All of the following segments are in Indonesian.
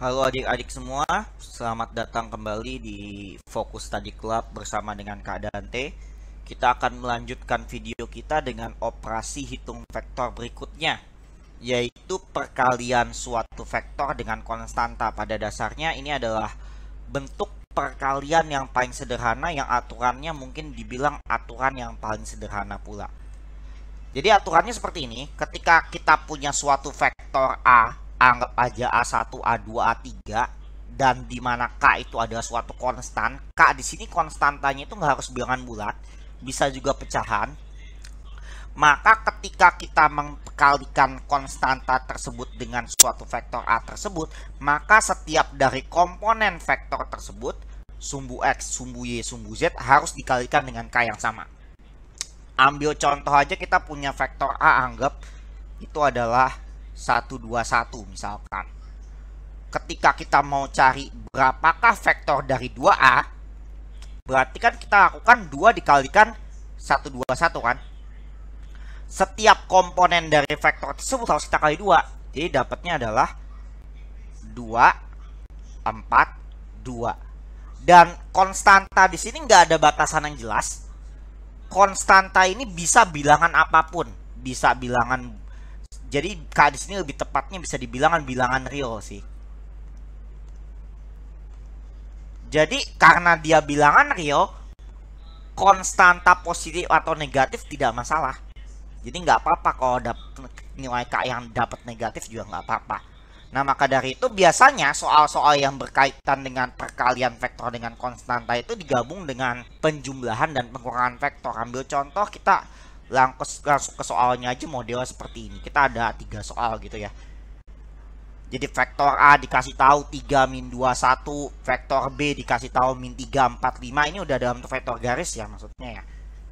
Halo adik-adik semua, selamat datang kembali di Fokus Tadi Club bersama dengan Kak Dante. Kita akan melanjutkan video kita dengan operasi hitung vektor berikutnya, yaitu perkalian suatu vektor dengan konstanta. Pada dasarnya ini adalah bentuk perkalian yang paling sederhana yang aturannya mungkin dibilang aturan yang paling sederhana pula. Jadi aturannya seperti ini, ketika kita punya suatu vektor A anggap aja A1, A2, A3 dan di mana K itu ada suatu konstan. K di sini konstantanya itu nggak harus bilangan bulat, bisa juga pecahan. Maka ketika kita mengkalikan konstanta tersebut dengan suatu vektor A tersebut, maka setiap dari komponen vektor tersebut, sumbu X, sumbu Y, sumbu Z harus dikalikan dengan K yang sama. Ambil contoh aja kita punya vektor A anggap itu adalah 121 misalkan. Ketika kita mau cari berapakah vektor dari 2A, berarti kan kita lakukan 2 dikalikan 121 kan. Setiap komponen dari vektor tersebut harus kita kali 2. Jadi dapatnya adalah 2, 4, 2. Dan konstanta di sini nggak ada batasan yang jelas. Konstanta ini bisa bilangan apapun. Bisa bilangan jadi kadis ini lebih tepatnya bisa dibilangan bilangan real sih. Jadi karena dia bilangan real, konstanta positif atau negatif tidak masalah. Jadi nggak apa-apa kalau dapet nilai K yang dapat negatif juga nggak apa-apa. Nah maka dari itu biasanya soal-soal yang berkaitan dengan perkalian vektor dengan konstanta itu digabung dengan penjumlahan dan pengurangan vektor. Ambil contoh kita langsung, langsung ke soalnya aja modelnya seperti ini kita ada tiga soal gitu ya jadi vektor A dikasih tahu 3 min 1 vektor B dikasih tahu min 3 4 5 ini udah dalam vektor garis ya maksudnya ya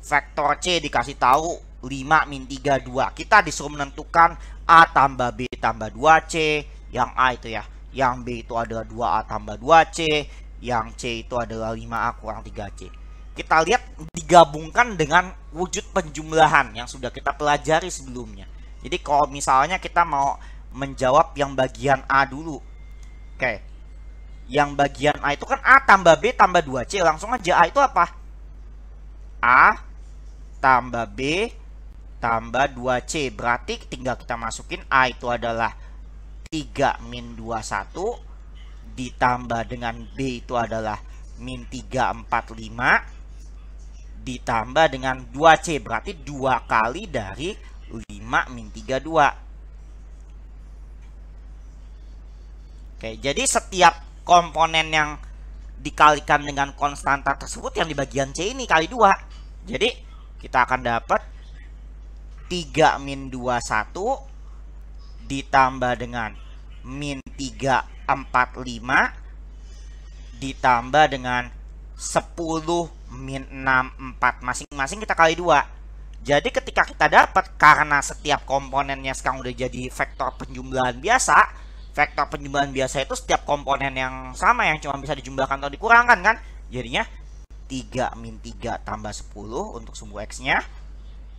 vektor C dikasih tahu 5 min 3 2 kita disuruh menentukan A tambah B tambah 2C yang A itu ya yang B itu adalah 2A tambah 2C yang C itu adalah 5A kurang 3C kita lihat digabungkan dengan wujud penjumlahan yang sudah kita pelajari sebelumnya. Jadi kalau misalnya kita mau menjawab yang bagian A dulu. Oke. Yang bagian A itu kan A tambah B tambah 2C. Langsung aja A itu apa? A tambah B tambah 2C. Berarti tinggal kita masukin A itu adalah 3 min 21 ditambah dengan B itu adalah min 345 ditambah dengan 2C berarti 2 kali dari 5 min 32 Oke jadi setiap komponen yang dikalikan dengan konstanta tersebut yang di bagian C ini kali 2 jadi kita akan dapat 3 min 21 ditambah dengan min 345 ditambah dengan 10 min 6, 4. Masing-masing kita kali 2. Jadi ketika kita dapat, karena setiap komponennya sekarang udah jadi vektor penjumlahan biasa, vektor penjumlahan biasa itu setiap komponen yang sama yang cuma bisa dijumlahkan atau dikurangkan kan? Jadinya 3 min 3 tambah 10 untuk sumbu X-nya,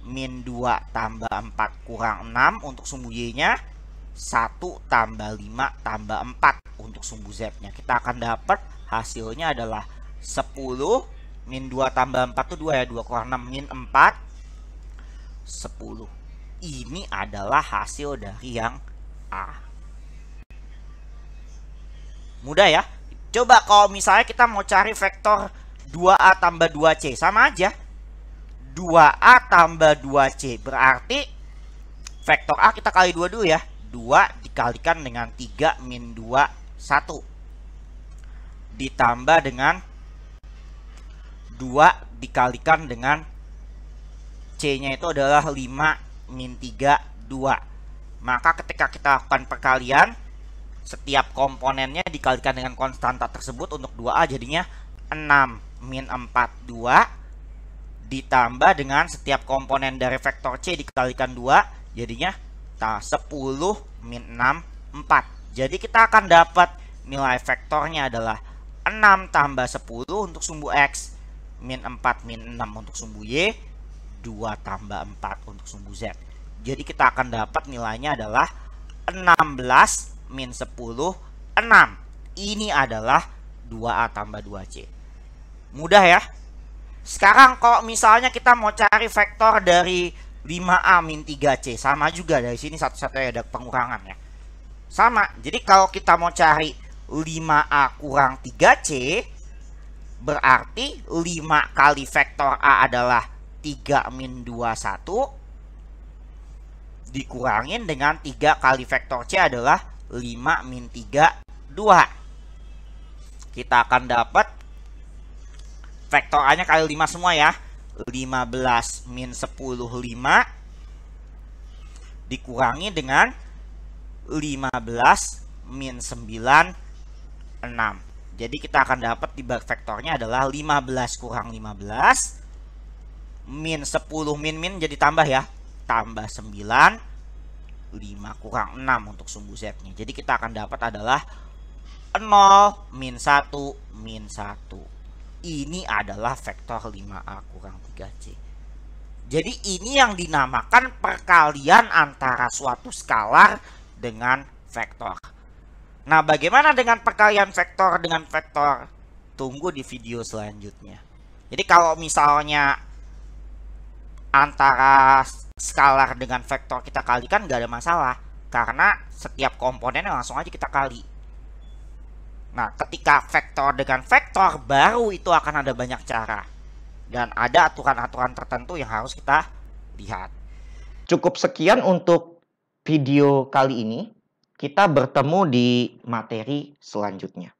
min 2 tambah 4 kurang 6 untuk sumbu Y-nya, 1 tambah 5 tambah 4 untuk sumbu Z-nya. Kita akan dapat hasilnya adalah 10 min 2 tambah 4 itu 2 ya 2 kurang 6 min 4 10 ini adalah hasil dari yang A mudah ya coba kalau misalnya kita mau cari vektor 2A tambah 2C sama aja 2A tambah 2C berarti vektor A kita kali 2 dulu ya 2 dikalikan dengan 3 min 2 1 ditambah dengan 2 dikalikan dengan C-nya itu adalah 5 min 3, 2. Maka ketika kita lakukan perkalian, setiap komponennya dikalikan dengan konstanta tersebut untuk 2A jadinya 6 min 4, 2 ditambah dengan setiap komponen dari vektor C dikalikan 2 jadinya 10 min 6, 4. Jadi kita akan dapat nilai vektornya adalah 6 tambah 10 untuk sumbu X min 4 min 6 untuk sumbu Y 2 tambah 4 untuk sumbu Z jadi kita akan dapat nilainya adalah 16 min 10 6 ini adalah 2A tambah 2C mudah ya sekarang kalau misalnya kita mau cari vektor dari 5A min 3C sama juga dari sini satu-satunya ada pengurangan ya sama jadi kalau kita mau cari 5A kurang 3C Berarti 5 kali vektor A adalah 3 min 2, 1. Dikurangin dengan 3 kali vektor C adalah 5 min 3, 2. Kita akan dapat vektor A-nya kali 5 semua ya. 15 min 10, 5. Dikurangi dengan 15 min 9, 6. Jadi kita akan dapat di vektornya adalah 15 kurang 15 min 10 min min jadi tambah ya. Tambah 9 5 kurang 6 untuk sumbu Z-nya. Jadi kita akan dapat adalah 0 min 1 min 1. Ini adalah vektor 5A kurang 3C. Jadi ini yang dinamakan perkalian antara suatu skalar dengan vektor. Nah, bagaimana dengan perkalian vektor dengan vektor? Tunggu di video selanjutnya. Jadi kalau misalnya antara skalar dengan vektor kita kalikan nggak ada masalah. Karena setiap komponennya langsung aja kita kali. Nah, ketika vektor dengan vektor, baru itu akan ada banyak cara. Dan ada aturan-aturan tertentu yang harus kita lihat. Cukup sekian untuk video kali ini. Kita bertemu di materi selanjutnya.